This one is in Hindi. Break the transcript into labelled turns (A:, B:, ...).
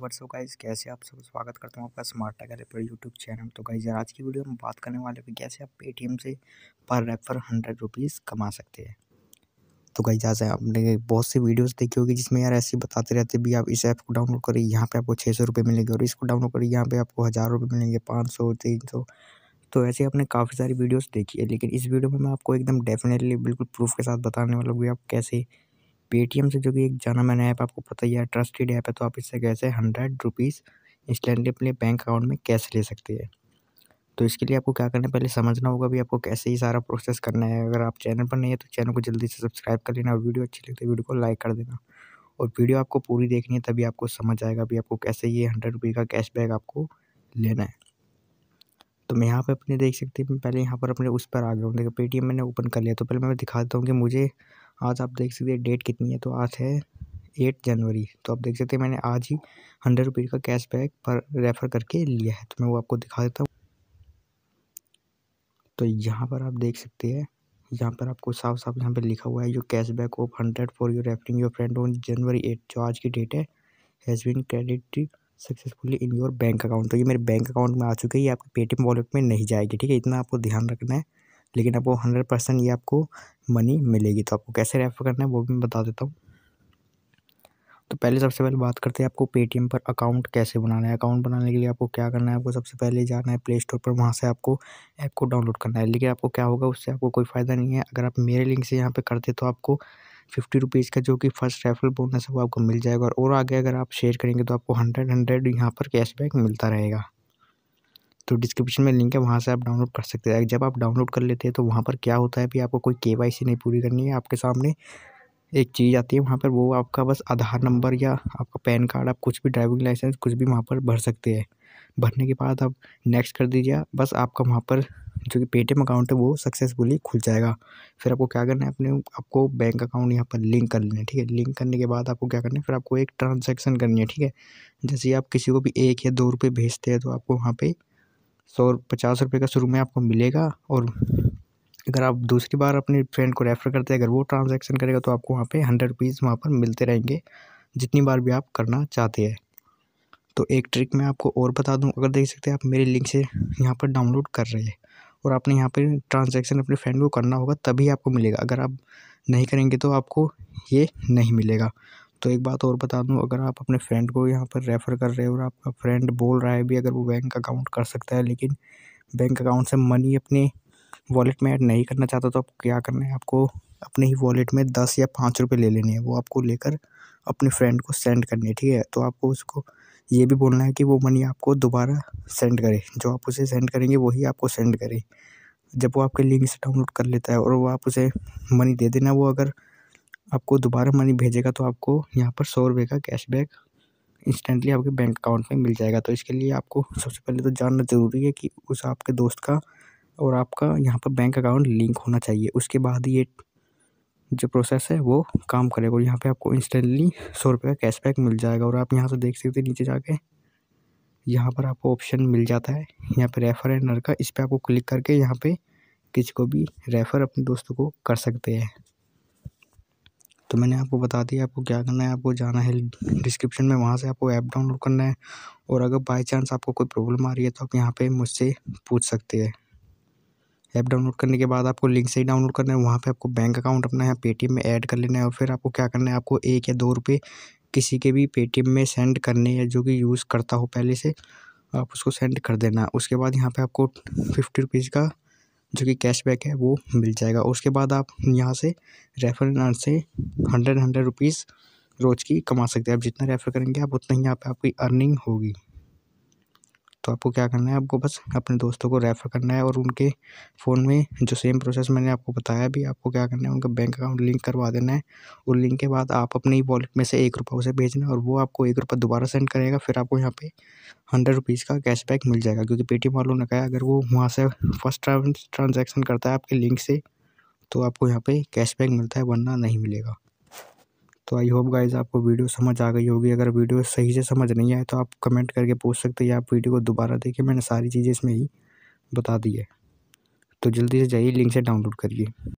A: व्हाट्सअप गाइज कैसे आप सब स्वागत करता हूँ आपका स्मार्ट टाइगर पर यूट्यूब चैनल तो गाइज आज की वीडियो में बात करने वाले हैं कैसे आप पेटीएम से पर रेफर हंड्रेड रुपीज़ कमा सकते हैं तो गाइज जहाँ से आपने बहुत सी वीडियोस देखी होगी जिसमें यार ऐसे बताते रहते भी आप इस ऐप को डाउनलोड करें यहाँ पे आपको छः सौ रुपये मिलेंगे और इसको डाउनलोड करें यहाँ पे आपको हज़ार रुपये मिलेंगे पाँच सौ तीन सौ तो ऐसे आपने काफ़ी सारी वीडियोज़ देखी है लेकिन इस वीडियो में मैं आपको एकदम डेफिनेटली बिल्कुल प्रूफ के साथ बताने वाला हूँ आप कैसे पेटीएम से जो कि एक जाना माना ऐप आपको पता ही है ट्रस्टेड ऐप है तो आप इससे कैसे हंड्रेड रुपीज़ इंस्टेंटली अपने बैंक अकाउंट में कैश ले सकते हैं तो इसके लिए आपको क्या करना है पहले समझना होगा भी आपको कैसे ही सारा प्रोसेस करना है अगर आप चैनल पर नहीं है तो चैनल को जल्दी से सब्सक्राइब कर लेना और वीडियो अच्छी लगती है वीडियो को लाइक कर देना और वीडियो आपको पूरी देखनी है तभी आपको समझ आएगा भी आपको कैसे ये हंड्रेड रुपये का कैशबैक आपको लेना है तो मैं यहाँ पर अपने देख सकती हूँ पहले यहाँ पर अपने उस पर आ गया हूँ देखो पेटीएम मैंने ओपन कर लिया तो पहले मैं दिखा देता हूँ कि मुझे आज आप देख सकते हैं डेट कितनी है तो आज है एट जनवरी तो आप देख सकते हैं मैंने आज ही हंड्रेड रुपीज़ का कैश बैक पर रेफ़र करके लिया है तो मैं वो आपको दिखा देता हूँ तो यहाँ पर आप देख सकते हैं यहाँ पर आपको साफ साफ यहाँ पर लिखा हुआ है जो cash back of hundred for your referring your friend on January eight जो आज की डेट है has been credit successfully in your bank account तो ये मेरे बैंक अकाउंट में आ चुके हैं ये आपके पेटीएम वॉलेट में नहीं जाएगी ठीक है इतना आपको ध्यान रखना है लेकिन आपको हंड्रेड परसेंट ये आपको मनी मिलेगी तो आपको कैसे रेफ़र करना है वो भी मैं बता देता हूँ तो पहले सबसे पहले बात करते हैं आपको पेटीएम पर अकाउंट कैसे बनाना है अकाउंट बनाने के लिए आपको क्या करना है आपको सबसे पहले जाना है प्ले स्टोर पर वहाँ से आपको ऐप को डाउनलोड करना है लेकिन आपको क्या होगा उससे आपको कोई फ़ायदा नहीं है अगर आप मेरे लिंक से यहाँ पर करते तो आपको फिफ्टी रुपीज़ का जो कि फर्स्ट रेफरल बोनस है वो आपको मिल जाएगा और आगे अगर आप शेयर करेंगे तो आपको हंड्रेड हंड्रेड यहाँ पर कैशबैक मिलता रहेगा तो डिस्क्रिप्शन में लिंक है वहाँ से आप डाउनलोड कर सकते हैं जब आप डाउनलोड कर लेते हैं तो वहाँ पर क्या होता है भी आपको कोई के नहीं पूरी करनी है आपके सामने एक चीज़ आती है वहाँ पर वो आपका बस आधार नंबर या आपका पैन कार्ड आप कुछ भी ड्राइविंग लाइसेंस कुछ भी वहाँ पर भर सकते हैं भरने के बाद आप नेक्स्ट कर दीजिए बस आपका वहाँ पर जो कि पेटीएम अकाउंट है वो सक्सेसफुली खुल जाएगा फिर आपको क्या करना है अपने आपको बैंक अकाउंट यहाँ पर लिंक कर लेना है ठीक है लिंक करने के बाद आपको क्या करना है फिर आपको एक ट्रांजेक्शन करनी है ठीक है जैसे आप किसी को भी एक या दो रुपये भेजते हैं तो आपको वहाँ पर सौ पचास रुपये का शुरू में आपको मिलेगा और अगर आप दूसरी बार अपने फ्रेंड को रेफ़र करते हैं अगर वो ट्रांजेक्शन करेगा तो आपको वहाँ पर हंड्रेड रुपीज़ वहाँ पर मिलते रहेंगे जितनी बार भी आप करना चाहते हैं तो एक ट्रिक मैं आपको और बता दूं अगर देख सकते हैं आप मेरे लिंक से यहाँ पर डाउनलोड कर रहे हैं और आपने यहाँ पर ट्रांजैक्शन अपने फ्रेंड को करना होगा तभी आपको मिलेगा अगर आप नहीं करेंगे तो आपको ये नहीं मिलेगा तो एक बात और बता दूँ अगर आप अपने फ्रेंड को यहाँ पर रेफ़र कर रहे हो और आपका फ्रेंड बोल रहा है भी अगर वो बैंक अकाउंट कर सकता है लेकिन बैंक अकाउंट से मनी अपने वॉलेट में ऐड नहीं करना चाहता तो आप क्या करना है आपको अपने ही वॉलेट में दस या पाँच रुपये ले लेने हैं वो आपको लेकर अपने फ्रेंड को सेंड करने है ठीक है तो आपको उसको ये भी बोलना है कि वो मनी आपको दोबारा सेंड करे जो आप उसे सेंड करेंगे वही आपको सेंड करे जब वो आपके लिंक से डाउनलोड कर लेता है और वो आप उसे मनी दे देना वो अगर आपको दोबारा मनी भेजेगा तो आपको यहाँ पर सौ रुपये का कैशबैक इंस्टेंटली आपके बैंक अकाउंट में मिल जाएगा तो इसके लिए आपको सबसे पहले तो जानना ज़रूरी है कि उस आपके दोस्त का और आपका यहाँ पर बैंक अकाउंट लिंक होना चाहिए उसके बाद ये जो प्रोसेस है वो काम करेगा और यहाँ पे आपको इंस्टेंटली सौ रुपये का कैशबैक मिल जाएगा और आप यहाँ से देख सकते हैं नीचे जाके यहाँ पर आपको ऑप्शन मिल जाता है यहाँ पे रेफ़र एंड नर का इस पर आपको क्लिक करके यहाँ पे किसी को भी रेफ़र अपने दोस्तों को कर सकते हैं तो मैंने आपको बता दिया आपको क्या करना है आपको जाना है डिस्क्रिप्शन में वहाँ से आपको ऐप डाउनलोड करना है और अगर बाई चांस आपको कोई प्रॉब्लम आ रही है तो आप यहाँ पे मुझसे पूछ सकते हैं ऐप डाउनलोड करने के बाद आपको लिंक से ही डाउनलोड करना है वहाँ पे आपको बैंक अकाउंट अपना है पेटीएम में ऐड कर लेना है और फिर आपको क्या करना है आपको एक या दो रुपये किसी के भी पेटीएम में सेंड करने हैं जो कि यूज़ करता हो पहले से आप उसको सेंड कर देना उसके बाद यहाँ पर आपको फिफ्टी रुपीज़ का जो कि कैशबैक है वो मिल जाएगा उसके बाद आप यहाँ से रेफर से हंड्रेड हंड्रेड रुपीज़ रोज़ की कमा सकते हैं आप जितना रेफर करेंगे आप उतना ही यहाँ पे आपकी अर्निंग होगी तो आपको क्या करना है आपको बस अपने दोस्तों को रेफ़र करना है और उनके फ़ोन में जो सेम प्रोसेस मैंने आपको बताया अभी आपको क्या करना है उनका बैंक अकाउंट लिंक करवा देना है और लिंक के बाद आप अपने ही वॉलेट में से एक रुपये उसे भेजना और वो आपको एक रुपये दोबारा सेंड करेगा फिर आपको यहाँ पे हंड्रेड रुपीज़ का कैशबैक मिल जाएगा क्योंकि पेटीएम वालों ने कहा अगर वो वहाँ से फर्स्ट ट्रांजेक्शन करता है आपके लिंक से तो आपको यहाँ पर कैशबैक मिलता है वरना नहीं मिलेगा तो आई होप गाइज आपको वीडियो समझ आ गई होगी अगर वीडियो सही से समझ नहीं आए तो आप कमेंट करके पूछ सकते हैं आप वीडियो को दोबारा देखिए मैंने सारी चीज़ें इसमें ही बता दी है तो जल्दी से जाइए लिंक से डाउनलोड करिए